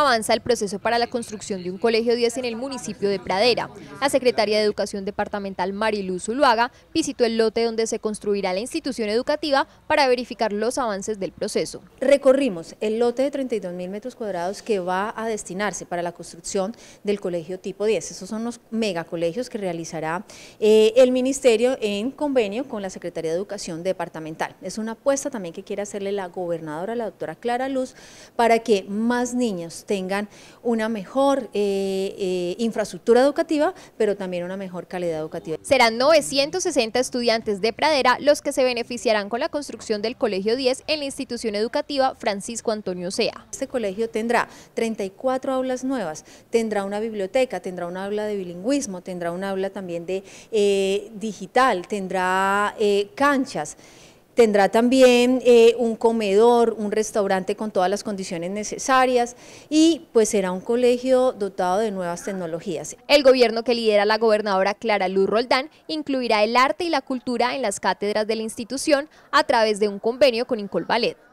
avanza el proceso para la construcción de un colegio 10 en el municipio de Pradera. La secretaria de Educación Departamental Mariluz Zuluaga visitó el lote donde se construirá la institución educativa para verificar los avances del proceso. Recorrimos el lote de 32 mil metros cuadrados que va a destinarse para la construcción del colegio tipo 10. Esos son los megacolegios que realizará eh, el ministerio en convenio con la Secretaría de Educación Departamental. Es una apuesta también que quiere hacerle la gobernadora, la doctora Clara Luz, para que más niños tengan una mejor eh, eh, infraestructura educativa, pero también una mejor calidad educativa. Serán 960 estudiantes de Pradera los que se beneficiarán con la construcción del Colegio 10 en la institución educativa Francisco Antonio Sea. Este colegio tendrá 34 aulas nuevas, tendrá una biblioteca, tendrá un aula de bilingüismo, tendrá un aula también de eh, digital, tendrá canchas. Tendrá también eh, un comedor, un restaurante con todas las condiciones necesarias y pues será un colegio dotado de nuevas tecnologías. El gobierno que lidera la gobernadora Clara Luz Roldán incluirá el arte y la cultura en las cátedras de la institución a través de un convenio con Incolvalet.